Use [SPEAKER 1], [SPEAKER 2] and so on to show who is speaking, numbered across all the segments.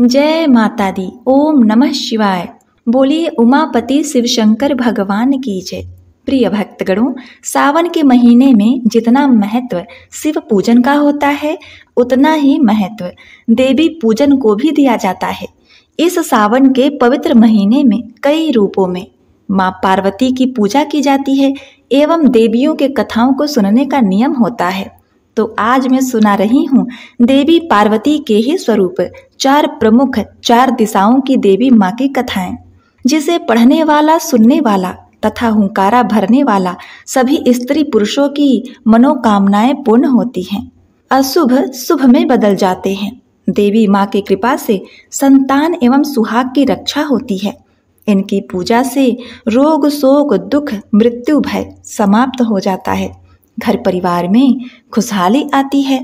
[SPEAKER 1] जय माता दी ओम नमः शिवाय बोलिए उमापति शिव शंकर भगवान की जय प्रिय भक्तगणों सावन के महीने में जितना महत्व शिव पूजन का होता है उतना ही महत्व देवी पूजन को भी दिया जाता है इस सावन के पवित्र महीने में कई रूपों में माँ पार्वती की पूजा की जाती है एवं देवियों के कथाओं को सुनने का नियम होता है तो आज मैं सुना रही हूँ देवी पार्वती के ही स्वरूप चार प्रमुख चार दिशाओं की देवी माँ की कथाएं जिसे पढ़ने वाला सुनने वाला तथा हुंकारा भरने वाला सभी स्त्री पुरुषों की मनोकामनाएं पूर्ण होती हैं अशुभ शुभ में बदल जाते हैं देवी माँ की कृपा से संतान एवं सुहाग की रक्षा होती है इनकी पूजा से रोग शोक दुख मृत्यु भय समाप्त हो जाता है घर परिवार में खुशहाली आती है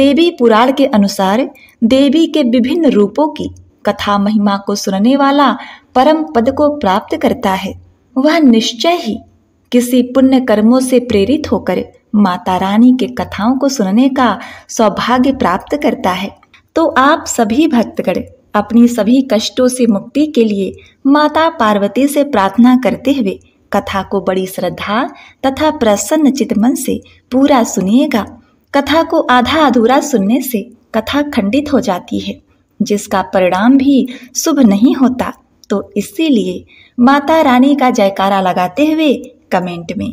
[SPEAKER 1] देवी पुराण के अनुसार देवी के विभिन्न रूपों की कथा महिमा को सुनने वाला परम पद को प्राप्त करता है वह निश्चय ही किसी पुण्य कर्मों से प्रेरित होकर माता रानी के कथाओं को सुनने का सौभाग्य प्राप्त करता है तो आप सभी भक्तगण अपनी सभी कष्टों से मुक्ति के लिए माता पार्वती से प्रार्थना करते हुए कथा को बड़ी श्रद्धा तथा प्रसन्न चित मन से पूरा सुनिएगा कथा को आधा अधूरा सुनने से कथा खंडित हो जाती है जिसका परिणाम भी शुभ नहीं होता तो इसीलिए माता रानी का जयकारा लगाते हुए कमेंट में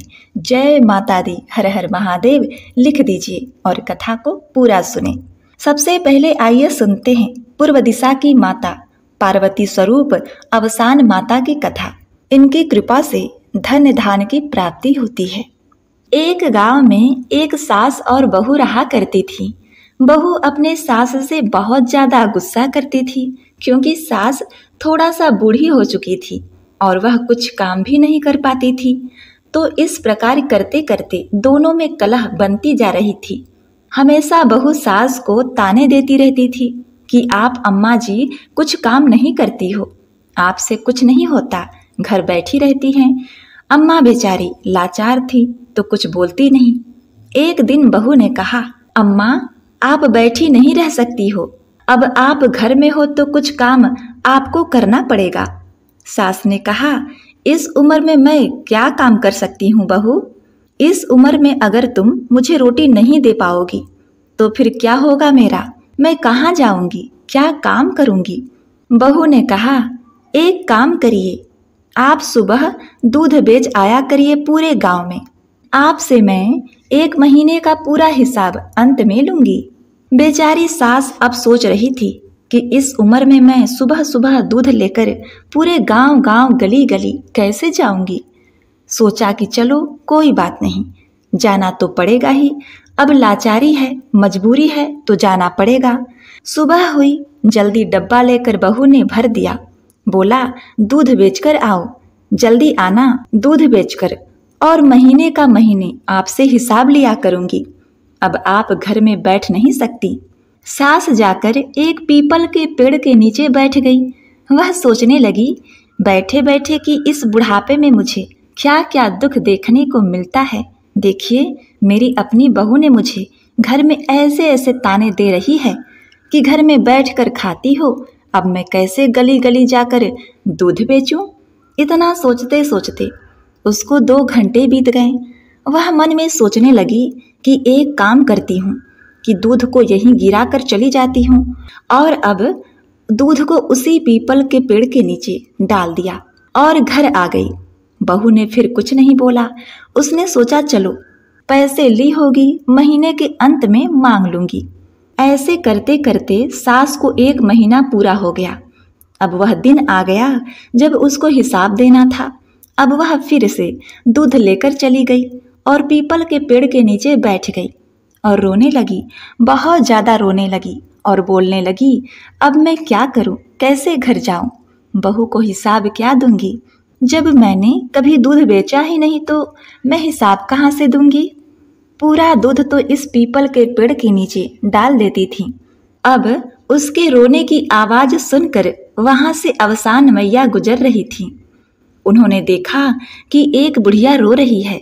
[SPEAKER 1] जय माता दी हर हर महादेव लिख दीजिए और कथा को पूरा सुने सबसे पहले आइए सुनते हैं पूर्व दिशा की माता पार्वती स्वरूप अवसान माता की कथा इनकी कृपा से धन धान की प्राप्ति होती है एक गांव में एक सास और बहू रहा करती थी बहू अपने सास से बहुत ज़्यादा गुस्सा करती थी क्योंकि सास थोड़ा सा बूढ़ी हो चुकी थी और वह कुछ काम भी नहीं कर पाती थी तो इस प्रकार करते करते दोनों में कलह बनती जा रही थी हमेशा बहू सास को ताने देती रहती थी कि आप अम्मा जी कुछ काम नहीं करती हो आपसे कुछ नहीं होता घर बैठी रहती हैं अम्मा बेचारी लाचार थी तो कुछ बोलती नहीं एक दिन बहू ने कहा अम्मा आप बैठी नहीं रह सकती हो अब आप घर में हो तो कुछ काम आपको करना पड़ेगा सास ने कहा इस उम्र में मैं क्या काम कर सकती हूँ बहू इस उम्र में अगर तुम मुझे रोटी नहीं दे पाओगी तो फिर क्या होगा मेरा मैं कहाँ जाऊंगी क्या काम करूंगी बहू ने कहा एक काम करिए आप सुबह दूध बेच आया करिए पूरे गांव में आपसे मैं एक महीने का पूरा हिसाब अंत में लूंगी बेचारी सास अब सोच रही थी कि इस उम्र में मैं सुबह सुबह दूध लेकर पूरे गांव गांव गली गली कैसे जाऊंगी सोचा कि चलो कोई बात नहीं जाना तो पड़ेगा ही अब लाचारी है मजबूरी है तो जाना पड़ेगा सुबह हुई जल्दी डब्बा लेकर बहू ने भर दिया बोला दूध बेचकर आओ जल्दी आना दूध बेचकर और महीने का महीने आपसे हिसाब लिया करूंगी अब आप घर में बैठ नहीं सकती सास जाकर एक पीपल के पेड़ के नीचे बैठ गई वह सोचने लगी बैठे बैठे कि इस बुढ़ापे में मुझे क्या क्या दुख देखने को मिलता है देखिए मेरी अपनी बहू ने मुझे घर में ऐसे ऐसे ताने दे रही है कि घर में बैठ कर खाती हो अब मैं कैसे गली गली जाकर दूध बेचूं? इतना सोचते सोचते उसको दो घंटे बीत गए वह मन में सोचने लगी कि एक काम करती हूँ कि दूध को यहीं गिरा कर चली जाती हूँ और अब दूध को उसी पीपल के पेड़ के नीचे डाल दिया और घर आ गई बहू ने फिर कुछ नहीं बोला उसने सोचा चलो पैसे ली होगी महीने के अंत में मांग लूंगी ऐसे करते करते सास को एक महीना पूरा हो गया अब वह दिन आ गया जब उसको हिसाब देना था अब वह फिर से दूध लेकर चली गई और पीपल के पेड़ के नीचे बैठ गई और रोने लगी बहुत ज़्यादा रोने लगी और बोलने लगी अब मैं क्या करूँ कैसे घर जाऊँ बहू को हिसाब क्या दूंगी जब मैंने कभी दूध बेचा ही नहीं तो मैं हिसाब कहाँ से दूंगी पूरा दूध तो इस पीपल के पेड़ के नीचे डाल देती थी अब उसके रोने की आवाज सुनकर वहां से अवसान मैया गुजर रही थी उन्होंने देखा कि एक बुढ़िया रो रही है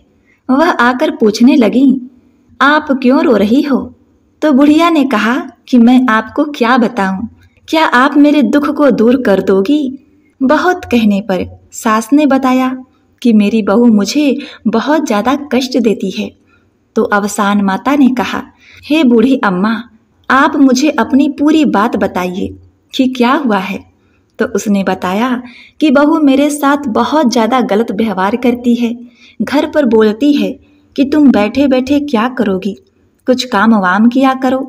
[SPEAKER 1] वह आकर पूछने लगी आप क्यों रो रही हो तो बुढ़िया ने कहा कि मैं आपको क्या बताऊं? क्या आप मेरे दुख को दूर कर दोगी बहुत कहने पर सास ने बताया कि मेरी बहू मुझे बहुत ज़्यादा कष्ट देती है तो अवसान माता ने कहा हे hey बूढ़ी अम्मा आप मुझे अपनी पूरी बात बताइए कि क्या हुआ है तो उसने बताया कि बहू मेरे साथ बहुत ज़्यादा गलत व्यवहार करती है घर पर बोलती है कि तुम बैठे बैठे क्या करोगी कुछ काम वाम किया करो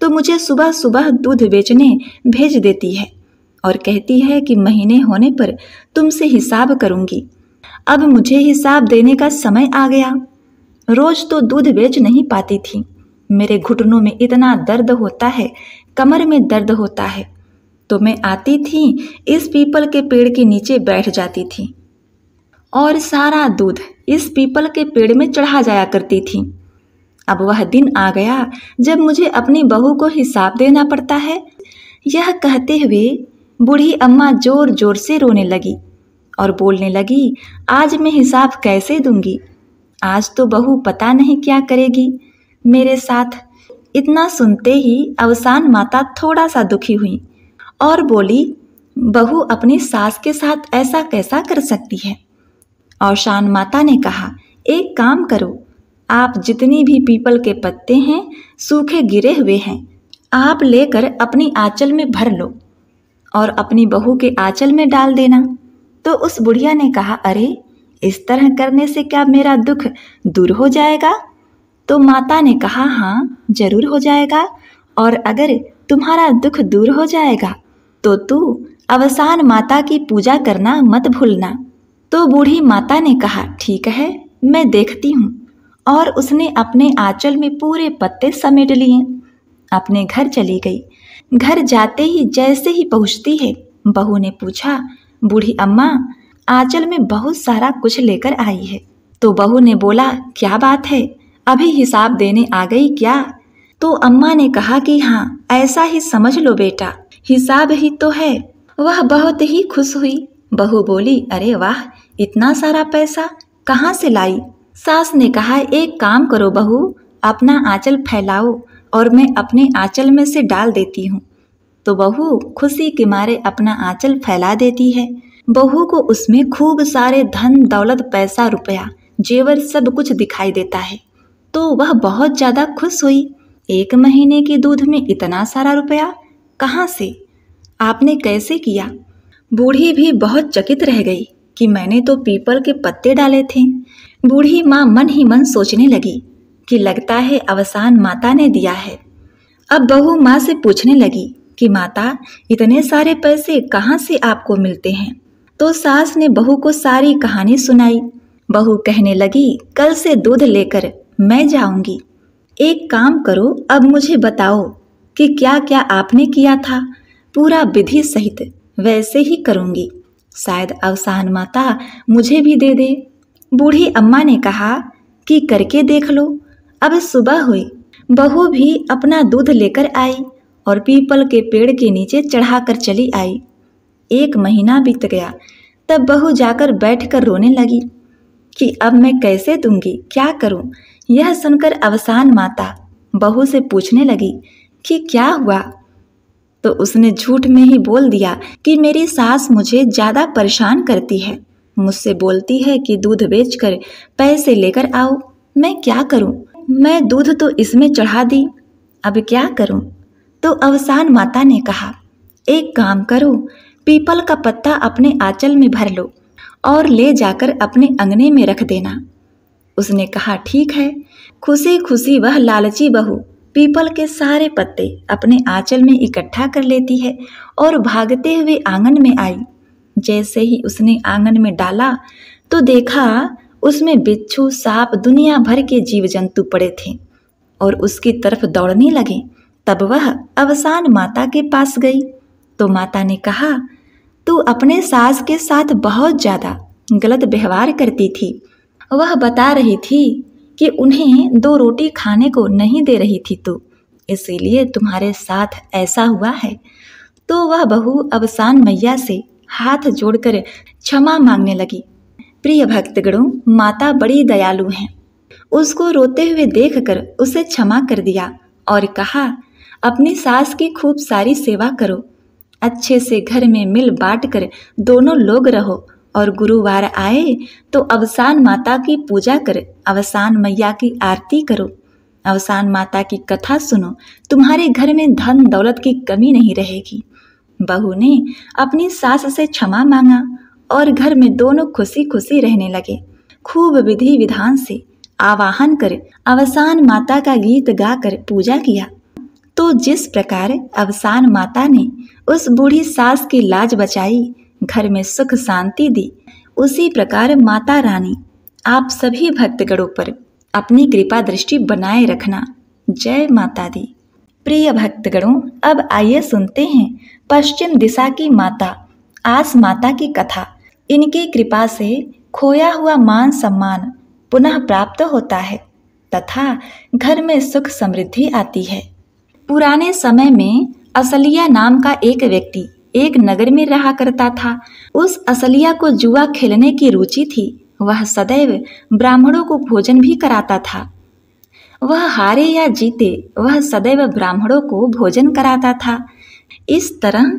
[SPEAKER 1] तो मुझे सुबह सुबह दूध बेचने भेज देती है और कहती है कि महीने होने पर तुमसे हिसाब करूंगी अब मुझे हिसाब देने का समय आ गया रोज तो दूध बेच नहीं पाती थी मेरे घुटनों में इतना दर्द होता है कमर में दर्द होता है तो मैं आती थी इस पीपल के पेड़ के नीचे बैठ जाती थी और सारा दूध इस पीपल के पेड़ में चढ़ा जाया करती थी अब वह दिन आ गया जब मुझे अपनी बहू को हिसाब देना पड़ता है यह कहते हुए बूढ़ी अम्मा जोर जोर से रोने लगी और बोलने लगी आज मैं हिसाब कैसे दूंगी आज तो बहू पता नहीं क्या करेगी मेरे साथ इतना सुनते ही अवसान माता थोड़ा सा दुखी हुई और बोली बहू अपनी सास के साथ ऐसा कैसा कर सकती है अवसान माता ने कहा एक काम करो आप जितनी भी पीपल के पत्ते हैं सूखे गिरे हुए हैं आप लेकर अपनी आंचल में भर लो और अपनी बहू के आंचल में डाल देना तो उस बुढ़िया ने कहा अरे इस तरह करने से क्या मेरा दुख दूर हो जाएगा तो माता ने कहा हाँ जरूर हो जाएगा और अगर तुम्हारा दुख दूर हो जाएगा तो तू अवसान माता की पूजा करना मत भूलना तो बूढ़ी माता ने कहा ठीक है मैं देखती हूँ और उसने अपने आंचल में पूरे पत्ते समेट लिए अपने घर चली गई घर जाते ही जैसे ही पहुँचती है बहू ने पूछा बूढ़ी अम्मा आंचल में बहुत सारा कुछ लेकर आई है तो बहू ने बोला क्या बात है अभी हिसाब देने आ गई क्या तो अम्मा ने कहा कि हाँ ऐसा ही समझ लो बेटा हिसाब ही तो है वह बहुत ही खुश हुई बहू बोली अरे वाह इतना सारा पैसा कहाँ से लाई सास ने कहा एक काम करो बहू अपना आंचल फैलाओ और मैं अपने आंचल में से डाल देती हूँ तो बहू खुशी के मारे अपना आंचल फैला देती है बहू को उसमें खूब सारे धन दौलत पैसा रुपया जेवर सब कुछ दिखाई देता है तो वह बहुत ज़्यादा खुश हुई एक महीने के दूध में इतना सारा रुपया कहाँ से आपने कैसे किया बूढ़ी भी बहुत चकित रह गई कि मैंने तो पीपल के पत्ते डाले थे बूढ़ी माँ मन ही मन सोचने लगी कि लगता है अवसान माता ने दिया है अब बहू माँ से पूछने लगी कि माता इतने सारे पैसे कहाँ से आपको मिलते हैं तो सास ने बहू को सारी कहानी सुनाई बहू कहने लगी कल से दूध लेकर मैं जाऊंगी एक काम करो अब मुझे बताओ कि क्या क्या आपने किया था पूरा विधि सहित वैसे ही करूंगी शायद अवसान माता मुझे भी दे दे बूढ़ी अम्मा ने कहा कि करके देख लो अब सुबह हुई बहू भी अपना दूध लेकर आई और पीपल के पेड़ के नीचे चढ़ाकर चली आई एक महीना बीत गया तब बहू जाकर बैठकर रोने लगी कि अब मैं कैसे दूंगी क्या करूं यह सुनकर अवसान माता बहू से पूछने लगी कि क्या हुआ तो उसने झूठ में ही बोल दिया कि मेरी सास मुझे ज़्यादा परेशान करती है मुझसे बोलती है कि दूध बेचकर पैसे लेकर आओ मैं क्या करूं? मैं दूध तो इसमें चढ़ा दी अब क्या करूं? तो अवसान माता ने कहा एक काम करो पीपल का पत्ता अपने आंचल में भर लो और ले जाकर अपने अंगने में रख देना उसने कहा ठीक है खुशी खुशी वह लालची बहू पीपल के सारे पत्ते अपने आंचल में इकट्ठा कर लेती है और भागते हुए आंगन में आई जैसे ही उसने आंगन में डाला तो देखा उसमें बिच्छू सांप दुनिया भर के जीव जंतु पड़े थे और उसकी तरफ दौड़ने लगे तब वह अवसान माता के पास गई तो माता ने कहा तू अपने सास के साथ बहुत ज़्यादा गलत व्यवहार करती थी वह बता रही थी कि उन्हें दो रोटी खाने को नहीं दे रही थी तू इसीलिए तुम्हारे साथ ऐसा हुआ है तो वह बहू अवसान मैया से हाथ जोड़कर क्षमा मांगने लगी प्रिय भक्तगणों माता बड़ी दयालु हैं उसको रोते हुए देखकर उसे क्षमा कर दिया और कहा अपनी सास की खूब सारी सेवा करो अच्छे से घर में मिल बांट कर दोनों लोग रहो और गुरुवार आए तो अवसान माता की पूजा कर अवसान मैया की आरती करो अवसान माता की कथा सुनो तुम्हारे घर में धन दौलत की कमी नहीं रहेगी बहू ने अपनी सास से क्षमा मांगा और घर में दोनों खुशी खुशी रहने लगे खूब विधि विधान से आवाहन कर अवसान माता का गीत गाकर पूजा किया तो जिस प्रकार अवसान माता ने उस बूढ़ी सास की लाज बचाई घर में सुख शांति दी उसी प्रकार माता रानी आप सभी भक्तगणों पर अपनी कृपा दृष्टि बनाए रखना जय माता दी प्रिय भक्तगणों अब आइए सुनते हैं पश्चिम दिशा की माता आस माता की कथा इनकी कृपा से खोया हुआ मान सम्मान पुनः प्राप्त होता है तथा घर में सुख समृद्धि आती है पुराने समय में असलिया नाम का एक व्यक्ति एक नगर में रहा करता था उस असलिया को जुआ खेलने की रुचि थी वह सदैव ब्राह्मणों को भोजन भी कराता था वह हारे या जीते वह सदैव ब्राह्मणों को भोजन कराता था इस तरह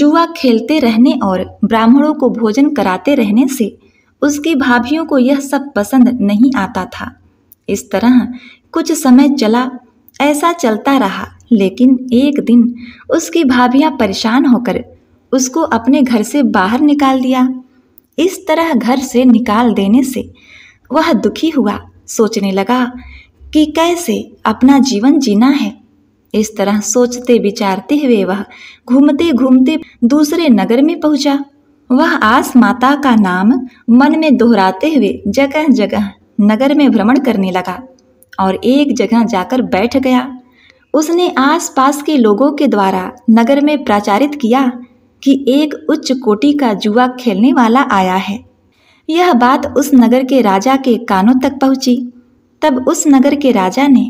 [SPEAKER 1] जुआ खेलते रहने और ब्राह्मणों को भोजन कराते रहने से उसकी भाभियों को यह सब पसंद नहीं आता था इस तरह कुछ समय चला ऐसा चलता रहा लेकिन एक दिन उसकी भाभियाँ परेशान होकर उसको अपने घर से बाहर निकाल दिया इस तरह घर से निकाल देने से वह दुखी हुआ सोचने लगा कि कैसे अपना जीवन जीना है इस तरह सोचते विचारते हुए वह घूमते घूमते दूसरे नगर में पहुंचा वह आस माता का नाम मन में दोहराते हुए जगह जगह नगर में भ्रमण करने लगा और एक जगह जाकर बैठ गया उसने आसपास के लोगों के द्वारा नगर में प्रचारित किया कि एक उच्च कोटि का जुआ खेलने वाला आया है यह बात उस नगर के राजा के कानों तक पहुंची तब उस नगर के राजा ने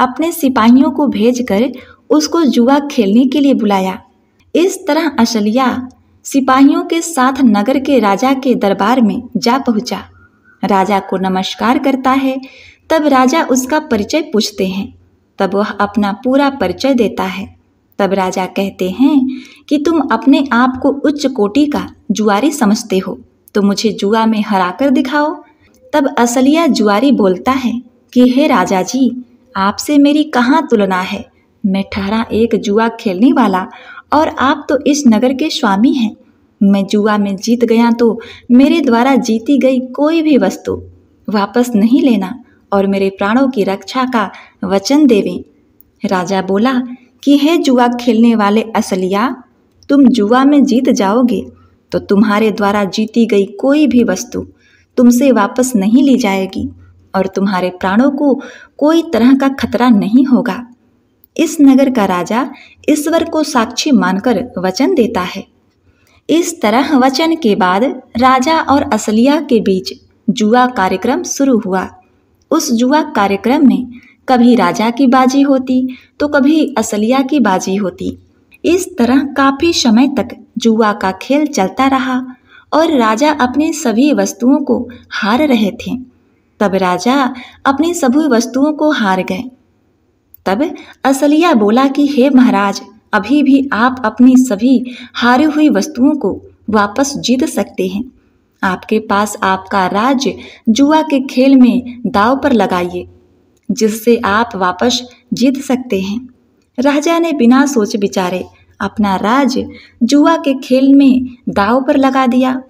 [SPEAKER 1] अपने सिपाहियों को भेजकर उसको जुआ खेलने के लिए बुलाया इस तरह अशलिया सिपाहियों के साथ नगर के राजा के दरबार में जा पहुंचा राजा को नमस्कार करता है तब राजा उसका परिचय पूछते हैं तब वह अपना पूरा परिचय देता है तब राजा कहते हैं कि तुम अपने आप को उच्च कोटि का जुआरी समझते हो तो मुझे जुआ में हरा कर दिखाओ तब असलिया जुआरी बोलता है कि हे राजा जी आपसे मेरी कहाँ तुलना है मैं ठहरा एक जुआ खेलने वाला और आप तो इस नगर के स्वामी हैं मैं जुआ में जीत गया तो मेरे द्वारा जीती गई कोई भी वस्तु वापस नहीं लेना और मेरे प्राणों की रक्षा का वचन देवें राजा बोला कि हे जुआ खेलने वाले असलिया तुम जुआ में जीत जाओगे तो तुम्हारे द्वारा जीती गई कोई भी वस्तु तुमसे वापस नहीं ली जाएगी और तुम्हारे प्राणों को कोई तरह का खतरा नहीं होगा इस नगर का राजा ईश्वर को साक्षी मानकर वचन देता है इस तरह वचन के बाद राजा और असलिया के बीच जुआ कार्यक्रम शुरू हुआ उस जुआ कार्यक्रम में कभी राजा की बाजी होती तो कभी असलिया की बाजी होती इस तरह काफ़ी समय तक जुआ का खेल चलता रहा और राजा अपने सभी वस्तुओं को हार रहे थे तब राजा अपनी सभी वस्तुओं को हार गए तब असलिया बोला कि हे महाराज अभी भी आप अपनी सभी हारी हुई वस्तुओं को वापस जीत सकते हैं आपके पास आपका राज्य जुआ के खेल में दाव पर लगाइए जिससे आप वापस जीत सकते हैं राजा ने बिना सोच विचारे अपना राज्य जुआ के खेल में दाव पर लगा दिया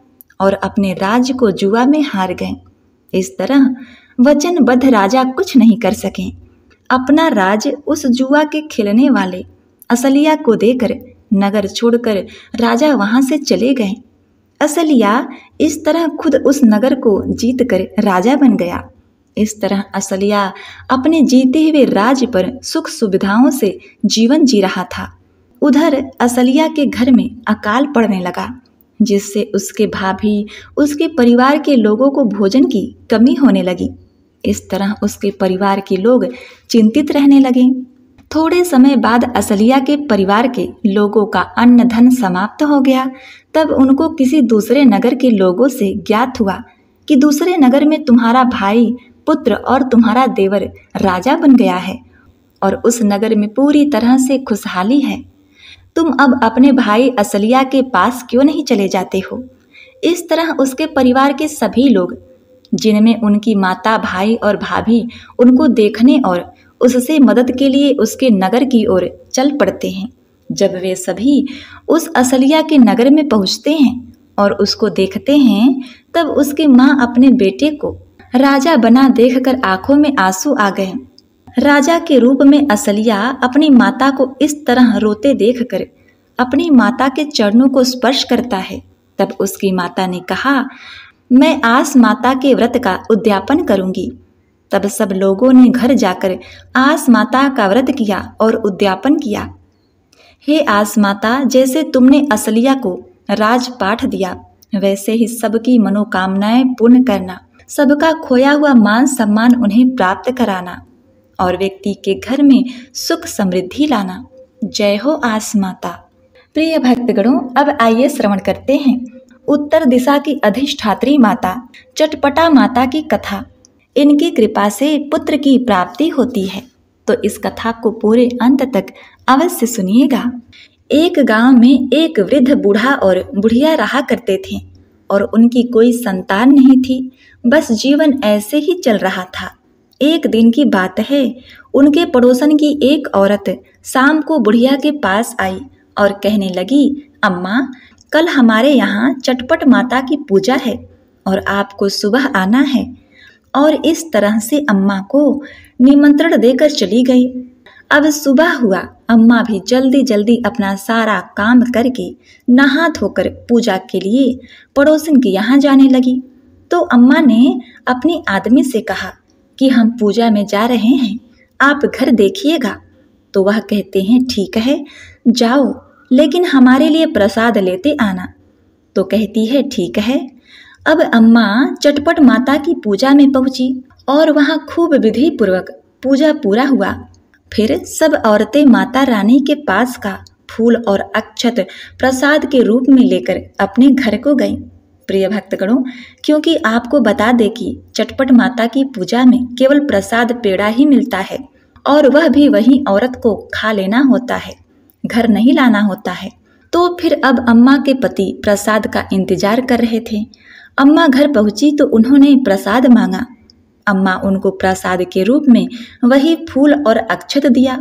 [SPEAKER 1] और अपने राज्य को जुआ में हार गए इस तरह वचनबद्ध राजा कुछ नहीं कर सके अपना राज्य उस जुआ के खेलने वाले असलिया को देकर नगर छोड़कर राजा वहां से चले गए असलिया इस तरह खुद उस नगर को जीत कर राजा बन गया इस तरह असलिया अपने जीते हुए राज पर सुख सुविधाओं से जीवन जी रहा था उधर असलिया के घर में अकाल पड़ने लगा जिससे उसके भाभी उसके परिवार के लोगों को भोजन की कमी होने लगी इस तरह उसके परिवार के लोग चिंतित रहने लगे थोड़े समय बाद असलिया के परिवार के लोगों का अन्न धन समाप्त हो गया तब उनको किसी दूसरे नगर के लोगों से ज्ञात हुआ कि दूसरे नगर में तुम्हारा भाई पुत्र और तुम्हारा देवर राजा बन गया है और उस नगर में पूरी तरह से खुशहाली है तुम अब अपने भाई असलिया के पास क्यों नहीं चले जाते हो इस तरह उसके परिवार के सभी लोग जिनमें उनकी माता भाई और भाभी उनको देखने और उससे मदद के लिए उसके नगर की ओर चल पड़ते हैं जब वे सभी उस असलिया के नगर में पहुंचते हैं और उसको देखते हैं तब उसकी माँ अपने बेटे को राजा बना देखकर आंखों में आंसू आ गए राजा के रूप में असलिया अपनी माता को इस तरह रोते देखकर अपनी माता के चरणों को स्पर्श करता है तब उसकी माता ने कहा मैं आस माता के व्रत का उद्यापन करूंगी तब सब लोगों ने घर जाकर आस माता का व्रत किया और उद्यापन किया हे आस माता जैसे तुमने असलिया को राजपाठ दिया वैसे ही सबकी मनोकामनाएं पूर्ण करना सबका खोया हुआ मान सम्मान उन्हें प्राप्त कराना और व्यक्ति के घर में सुख समृद्धि लाना जय हो आस माता प्रिय भक्तगणों अब आइए श्रवण करते हैं उत्तर दिशा की अधिष्ठात्री माता चटपटा माता की कथा इनकी कृपा से पुत्र की प्राप्ति होती है तो इस कथा को पूरे अंत तक अवश्य सुनिएगा एक गांव में एक वृद्ध बूढ़ा और बुढ़िया रहा करते थे और उनकी कोई संतान नहीं थी बस जीवन ऐसे ही चल रहा था एक दिन की बात है उनके पड़ोसन की एक औरत शाम को बुढ़िया के पास आई और कहने लगी अम्मा कल हमारे यहाँ चटपट माता की पूजा है और आपको सुबह आना है और इस तरह से अम्मा को निमंत्रण देकर चली गई अब सुबह हुआ अम्मा भी जल्दी जल्दी अपना सारा काम करके नहा धोकर पूजा के लिए पड़ोसन के यहाँ जाने लगी तो अम्मा ने अपने आदमी से कहा कि हम पूजा में जा रहे हैं आप घर देखिएगा तो वह कहते हैं ठीक है जाओ लेकिन हमारे लिए प्रसाद लेते आना तो कहती है ठीक है अब अम्मा चटपट माता की पूजा में पहुंची और वहां खूब विधि पूर्वक पूजा पूरा हुआ फिर सब औरतें माता रानी के पास का फूल और अक्षत प्रसाद के रूप में लेकर अपने घर को गईं प्रिय भक्तगणों क्योंकि आपको बता दें कि चटपट माता की पूजा में केवल प्रसाद पेड़ा ही मिलता है और वह भी वही औरत को खा लेना होता है घर नहीं लाना होता है तो फिर अब अम्मा के पति प्रसाद का इंतजार कर रहे थे अम्मा घर पहुंची तो उन्होंने प्रसाद मांगा अम्मा उनको प्रसाद के रूप में वही फूल और अक्षत दिया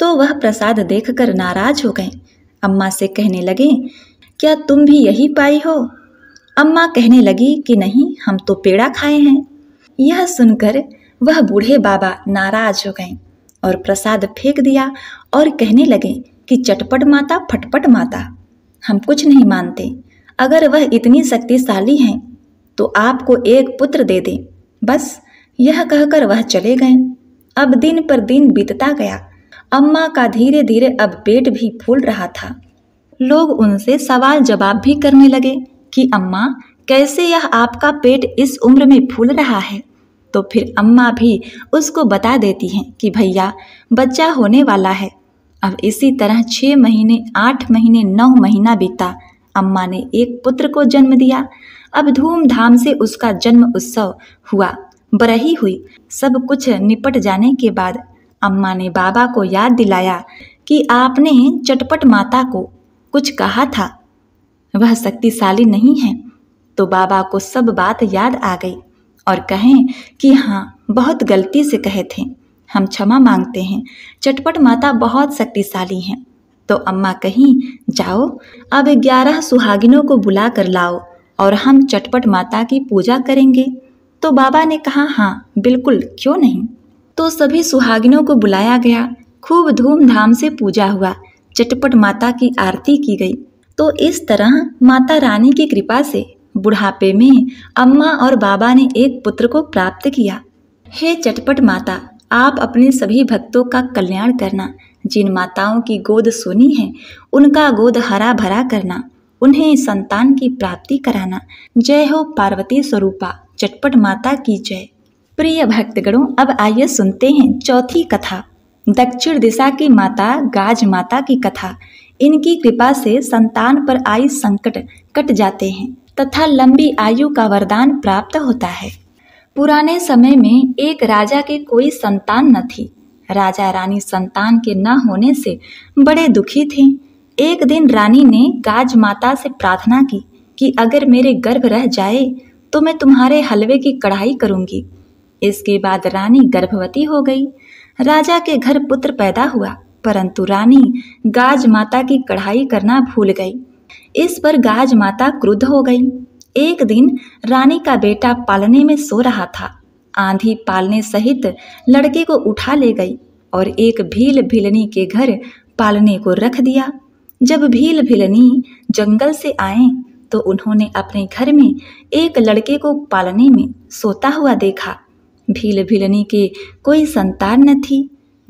[SPEAKER 1] तो वह प्रसाद देखकर नाराज हो गए अम्मा से कहने लगे क्या तुम भी यही पाई हो अम्मा कहने लगी कि नहीं हम तो पेड़ा खाए हैं यह सुनकर वह बूढ़े बाबा नाराज हो गए और प्रसाद फेंक दिया और कहने लगे कि चटपट माता फटपट माता हम कुछ नहीं मानते अगर वह इतनी शक्तिशाली हैं तो आपको एक पुत्र दे दें बस यह कहकर वह चले गए अब दिन पर दिन बीतता गया अम्मा का धीरे धीरे अब पेट भी फूल रहा था लोग उनसे सवाल जवाब भी करने लगे कि अम्मा कैसे यह आपका पेट इस उम्र में फूल रहा है तो फिर अम्मा भी उसको बता देती हैं कि भैया बच्चा होने वाला है अब इसी तरह छः महीने आठ महीने नौ महीना बीता अम्मा ने एक पुत्र को जन्म दिया अब धूमधाम से उसका जन्म उत्सव हुआ बरही हुई सब कुछ निपट जाने के बाद अम्मा ने बाबा को याद दिलाया कि आपने चटपट माता को कुछ कहा था वह शक्तिशाली नहीं है तो बाबा को सब बात याद आ गई और कहें कि हाँ बहुत गलती से कहे थे हम क्षमा मांगते हैं चटपट माता बहुत शक्तिशाली हैं तो अम्मा कहीं जाओ अब ग्यारह सुहागिनों को बुला कर लाओ और हम चटपट माता की पूजा करेंगे तो बाबा ने कहा हाँ बिल्कुल क्यों नहीं तो सभी सुहागिनों को बुलाया गया खूब धूमधाम से पूजा हुआ चटपट माता की आरती की गई तो इस तरह माता रानी की कृपा से बुढ़ापे में अम्मा और बाबा ने एक पुत्र को प्राप्त किया हे चटपट माता आप अपने सभी भक्तों का कल्याण करना जिन माताओं की गोद सुनी है उनका गोद हरा भरा करना उन्हें संतान की प्राप्ति कराना जय हो पार्वती स्वरूपा चटपट माता की जय प्रिय भक्तगणों अब आइए सुनते हैं चौथी कथा दक्षिण दिशा की माता गाज माता की कथा इनकी कृपा से संतान पर आई संकट कट जाते हैं तथा लंबी आयु का वरदान प्राप्त होता है पुराने समय में एक राजा के कोई संतान न थी राजा रानी संतान के न होने से बड़े दुखी थे एक दिन रानी ने गाज माता से प्रार्थना की कि अगर मेरे गर्भ रह जाए तो मैं तुम्हारे हलवे की कढ़ाई करूंगी इसके बाद रानी गर्भवती हो गई राजा के घर पुत्र पैदा हुआ परंतु रानी गाज माता की कढ़ाई करना भूल गई इस पर गाज माता क्रुद्ध हो गई एक दिन रानी का बेटा पालने में सो रहा था आंधी पालने सहित लड़के को उठा ले गई और एक भील भिलनी के घर पालने को रख दिया जब भील भिलनी जंगल से आए तो उन्होंने अपने घर में एक लड़के को पालने में सोता हुआ देखा भील भिलनी के कोई संतान न थी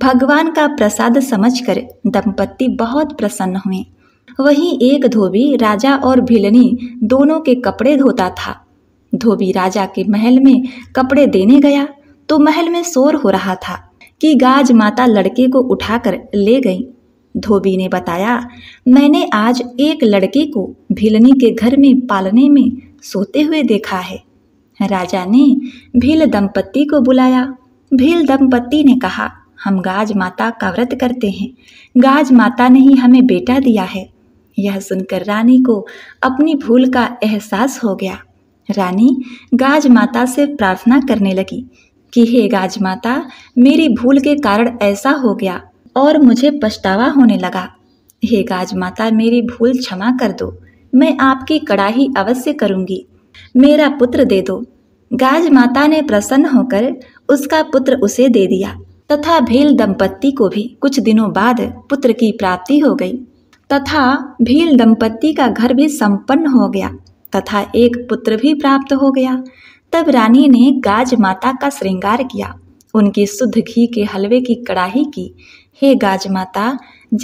[SPEAKER 1] भगवान का प्रसाद समझकर दंपत्ति बहुत प्रसन्न हुए वहीं एक धोबी राजा और भिलनी दोनों के कपड़े धोता था धोबी राजा के महल में कपड़े देने गया तो महल में शोर हो रहा था कि गाज माता लड़के को उठाकर ले गई धोबी ने बताया मैंने आज एक लड़के को भिलनी के घर में पालने में सोते हुए देखा है राजा ने भील दंपत्ति को बुलाया भील दंपत्ति ने कहा हम गाज माता का व्रत करते हैं गाज माता ने ही हमें बेटा दिया है यह सुनकर रानी को अपनी भूल का एहसास हो गया रानी गाज माता से प्रार्थना करने लगी कि हे गाज माता मेरी भूल के कारण ऐसा हो गया और मुझे पछतावा होने लगा हे गाज माता मेरी भूल क्षमा कर दो मैं आपकी कड़ाही अवश्य करूंगी मेरा पुत्र दे दो गाज माता ने प्रसन्न होकर उसका पुत्र उसे दे दिया तथा भील दंपत्ति को भी कुछ दिनों बाद पुत्र की प्राप्ति हो गई तथा भील दंपत्ति का घर भी संपन्न हो गया तथा एक पुत्र भी प्राप्त हो गया तब रानी ने गाज माता का श्रृंगार किया उनकी शुद्ध घी के हलवे की कड़ाही की हे गाज माता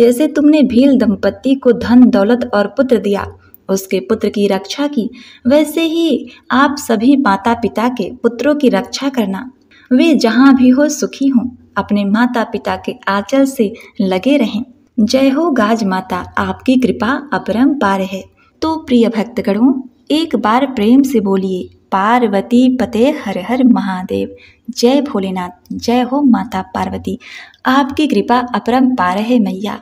[SPEAKER 1] जैसे तुमने भील दंपत्ति को धन दौलत और पुत्र दिया उसके पुत्र की रक्षा की वैसे ही आप सभी माता पिता के पुत्रों की रक्षा करना वे जहाँ भी हो सुखी हों अपने माता पिता के आंचल से लगे रहें जय हो गाज माता आपकी कृपा अपरम पार है तो प्रिय भक्तगणों एक बार प्रेम से बोलिए पार्वती पते हर हर महादेव जय भोलेनाथ जय हो माता पार्वती आपकी कृपा अपरम पार है मैया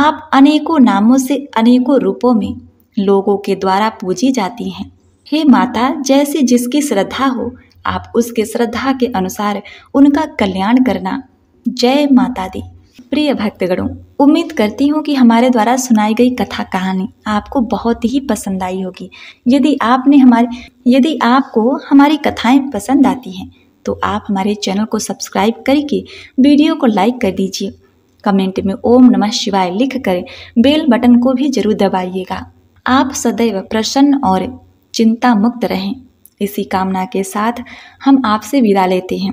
[SPEAKER 1] आप अनेकों नामों से अनेकों रूपों में लोगों के द्वारा पूजी जाती हैं हे माता जैसे जिसकी श्रद्धा हो आप उसके श्रद्धा के अनुसार उनका कल्याण करना जय माता दी प्रिय भक्तगणों उम्मीद करती हूँ कि हमारे द्वारा सुनाई गई कथा कहानी आपको बहुत ही पसंद आई होगी यदि आपने हमारे यदि आपको हमारी कथाएं पसंद आती हैं तो आप हमारे चैनल को सब्सक्राइब करके वीडियो को लाइक कर दीजिए कमेंट में ओम नमः शिवाय लिख कर बेल बटन को भी जरूर दबाइएगा आप सदैव प्रसन्न और चिंता मुक्त रहें इसी कामना के साथ हम आपसे विदा लेते हैं